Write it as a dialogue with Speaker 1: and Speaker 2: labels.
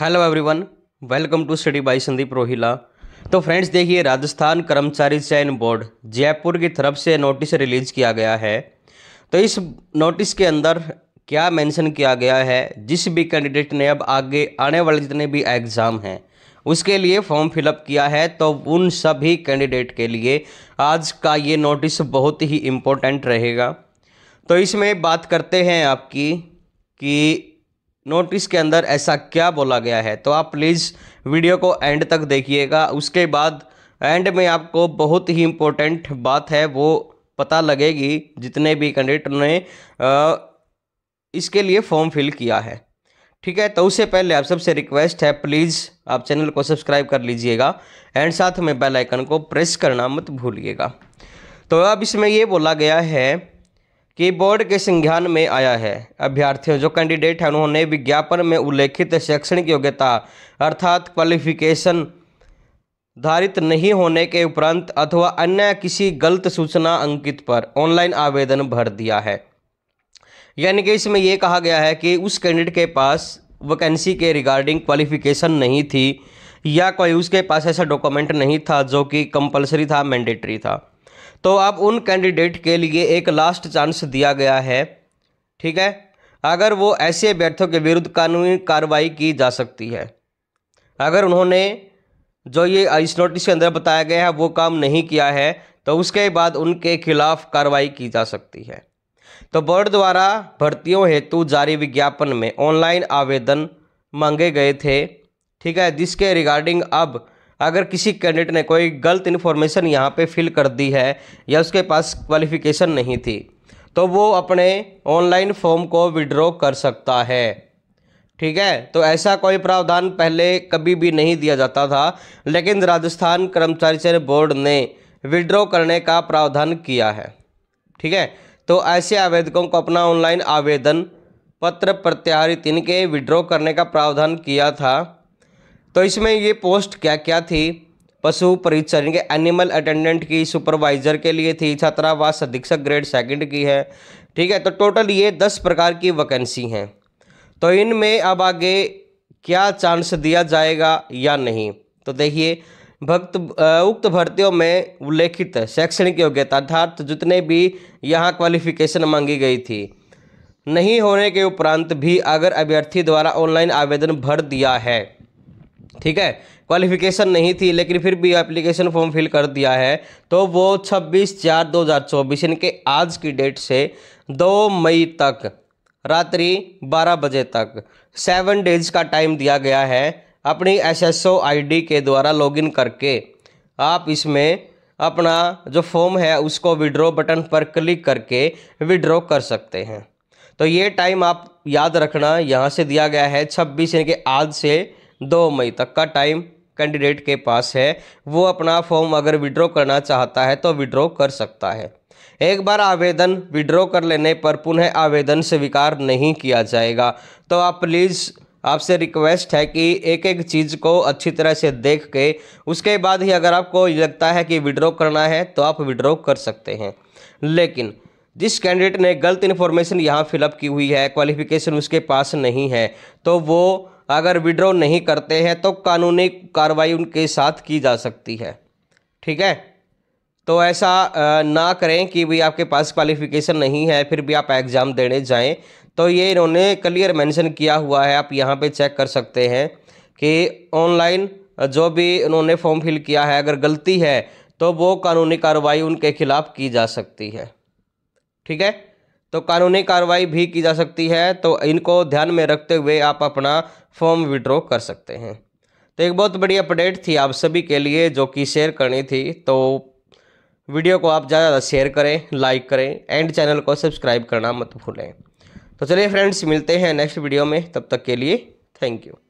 Speaker 1: hello everyone welcome to study by Sandeep Rohila तो friends देखिए राजस्थान कर्मचारी चयन बोर्ड जयपुर की तरफ से नोटिस रिलीज़ किया गया है तो इस नोटिस के अंदर क्या मेंशन किया गया है जिस भी कैंडिडेट ने अब आगे आने वाले जितने भी एग्ज़ाम हैं उसके लिए फॉर्म फिलअप किया है तो उन सभी कैंडिडेट के लिए आज का ये नोटिस बहुत ही इम्पोर्टेंट रहेगा तो इसमें बात करते हैं आपकी कि नोटिस के अंदर ऐसा क्या बोला गया है तो आप प्लीज़ वीडियो को एंड तक देखिएगा उसके बाद एंड में आपको बहुत ही इम्पोर्टेंट बात है वो पता लगेगी जितने भी कैंडिडेट ने इसके लिए फॉर्म फिल किया है ठीक है तो उससे पहले आप सबसे रिक्वेस्ट है प्लीज़ आप चैनल को सब्सक्राइब कर लीजिएगा एंड साथ में बेल आइकन को प्रेस करना मत भूलिएगा तो अब इसमें ये बोला गया है की बोर्ड के संज्ञान में आया है अभ्यर्थियों जो कैंडिडेट हैं उन्होंने विज्ञापन में उल्लेखित शैक्षणिक योग्यता अर्थात क्वालिफिकेशन धारित नहीं होने के उपरांत अथवा अन्य किसी गलत सूचना अंकित पर ऑनलाइन आवेदन भर दिया है यानी कि इसमें यह कहा गया है कि उस कैंडिडेट के पास वैकेंसी के रिगार्डिंग क्वालिफिकेशन नहीं थी या कोई उसके पास ऐसा डॉक्यूमेंट नहीं था जो कि कंपलसरी था मैंडेटरी था तो अब उन कैंडिडेट के लिए एक लास्ट चांस दिया गया है ठीक है अगर वो ऐसे अभ्यर्थियों के विरुद्ध कानूनी कार्रवाई की जा सकती है अगर उन्होंने जो ये इस नोटिस के अंदर बताया गया है वो काम नहीं किया है तो उसके बाद उनके खिलाफ कार्रवाई की जा सकती है तो बोर्ड द्वारा भर्तियों हेतु जारी विज्ञापन में ऑनलाइन आवेदन मांगे गए थे ठीक है जिसके रिगार्डिंग अब अगर किसी कैंडिडेट ने कोई गलत इन्फॉर्मेशन यहाँ पे फिल कर दी है या उसके पास क्वालिफिकेशन नहीं थी तो वो अपने ऑनलाइन फॉर्म को विड्रॉ कर सकता है ठीक है तो ऐसा कोई प्रावधान पहले कभी भी नहीं दिया जाता था लेकिन राजस्थान कर्मचारी चयन बोर्ड ने विड्रॉ करने का प्रावधान किया है ठीक है तो ऐसे आवेदकों को अपना ऑनलाइन आवेदन पत्र प्रत्याहारित इनके विड्रॉ करने का प्रावधान किया था तो इसमें ये पोस्ट क्या क्या थी पशु परीक्षण के एनिमल अटेंडेंट की सुपरवाइजर के लिए थी छात्रावास अधीक्षक ग्रेड सेकंड की है ठीक है तो टोटल ये दस प्रकार की वैकेंसी हैं तो इनमें अब आगे क्या चांस दिया जाएगा या नहीं तो देखिए भक्त उक्त भर्तियों में उल्लेखित शैक्षणिक योग्यता अर्थात जितने भी यहाँ क्वालिफिकेशन मांगी गई थी नहीं होने के उपरांत भी अगर अभ्यर्थी द्वारा ऑनलाइन आवेदन भर दिया है ठीक है क्वालिफिकेशन नहीं थी लेकिन फिर भी एप्लीकेशन फॉर्म फिल कर दिया है तो वो 26 चार 2024 इनके आज की डेट से 2 मई तक रात्रि 12 बजे तक सेवन डेज का टाइम दिया गया है अपनी एसएसओ आईडी के द्वारा लॉगिन करके आप इसमें अपना जो फॉर्म है उसको विड्रॉ बटन पर क्लिक करके विड्रॉ कर सकते हैं तो ये टाइम आप याद रखना यहाँ से दिया गया है छब्बीस यानी कि आज से दो मई तक का टाइम कैंडिडेट के पास है वो अपना फॉर्म अगर विड्रॉ करना चाहता है तो विड्रॉ कर सकता है एक बार आवेदन विड्रॉ कर लेने पर पुनः आवेदन स्वीकार नहीं किया जाएगा तो आप प्लीज़ आपसे रिक्वेस्ट है कि एक एक चीज़ को अच्छी तरह से देख के उसके बाद ही अगर आपको लगता है कि विड्रॉ करना है तो आप विड्रॉ कर सकते हैं लेकिन जिस कैंडिडेट ने गलत इन्फॉर्मेशन यहाँ फिलअप की हुई है क्वालिफिकेशन उसके पास नहीं है तो वो अगर विड्रॉ नहीं करते हैं तो कानूनी कार्रवाई उनके साथ की जा सकती है ठीक है तो ऐसा ना करें कि भाई आपके पास क्वालिफिकेशन नहीं है फिर भी आप एग्ज़ाम देने जाएं तो ये इन्होंने क्लियर मेंशन किया हुआ है आप यहाँ पे चेक कर सकते हैं कि ऑनलाइन जो भी उन्होंने फॉर्म फिल किया है अगर गलती है तो वो कानूनी कार्रवाई उनके खिलाफ़ की जा सकती है ठीक है तो कानूनी कार्रवाई भी की जा सकती है तो इनको ध्यान में रखते हुए आप अपना फॉर्म विड्रॉ कर सकते हैं तो एक बहुत बड़ी अपडेट थी आप सभी के लिए जो कि शेयर करनी थी तो वीडियो को आप ज़्यादा ज़्यादा शेयर करें लाइक करें एंड चैनल को सब्सक्राइब करना मत भूलें तो चलिए फ्रेंड्स मिलते हैं नेक्स्ट वीडियो में तब तक के लिए थैंक यू